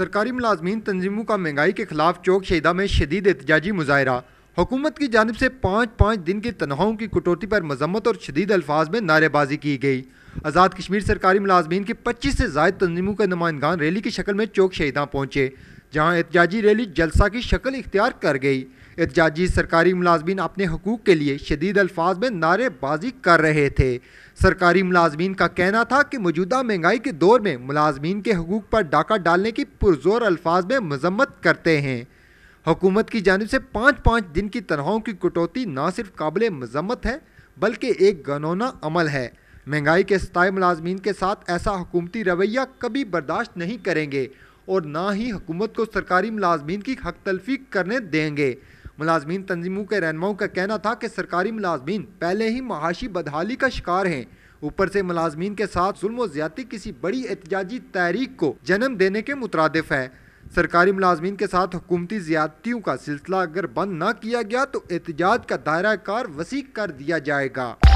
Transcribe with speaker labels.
Speaker 1: सरकारी मुलाजमीन तंजीमों का महंगाई के खिलाफ चौक शहीदा में शदीद एहतजाजी मुजाहरा हुकूमत की जानब से पाँच पाँच दिन की तनखों की कटौती पर मजम्मत और शदीद अल्फाज में नारेबाजी की गई आज़ाद कश्मीर सरकारी मुलाजमीन की पच्चीस से जायद तंजीमों के नुमाइंदान रैली की शक्ल में चौक शहीदा पहुँचे जहाँ एहतजाजी रैली जलसा की शक्ल इख्तियार कर गई एहतजाजी सरकारी मुलाजमीन अपने हकूक़ के लिए शदीद अल्फाज में नारेबाजी कर रहे थे सरकारी मुलाजमीन का कहना था कि मौजूदा महंगाई के दौर में मुलाजमीन के हकूक़ पर डाका डालने की पुरजोर अल्फाज में मजम्मत करते हैं हुकूमत की जानब से पाँच पाँच दिन की तनख्वाहों की कटौती ना सिर्फ काबिल मजम्मत है बल्कि एक गनौना अमल है महंगाई के सताए मुलाजमीन के साथ ऐसा हुकूमती रवैया कभी बर्दाश्त नहीं करेंगे और ना ही हुकूमत को सरकारी मुलाजमीन की हक तलफी करने देंगे मुलाजमीन तंजीमों के रहनमाओं का कहना था कि सरकारी मुलाजमीन पहले ही महाशी बदहाली का शिकार हैं ऊपर से मुलाजमीन के साथ जुल्म ज्यादा किसी बड़ी एहतजाजी तहरीक को जन्म देने के मुतरदफ है सरकारी मुलाजमीन के साथ हुकूमती ज्यादतियों का सिलसिला अगर बंद न किया गया तो एहतजाज का दायरा कार वसी कर दिया जाएगा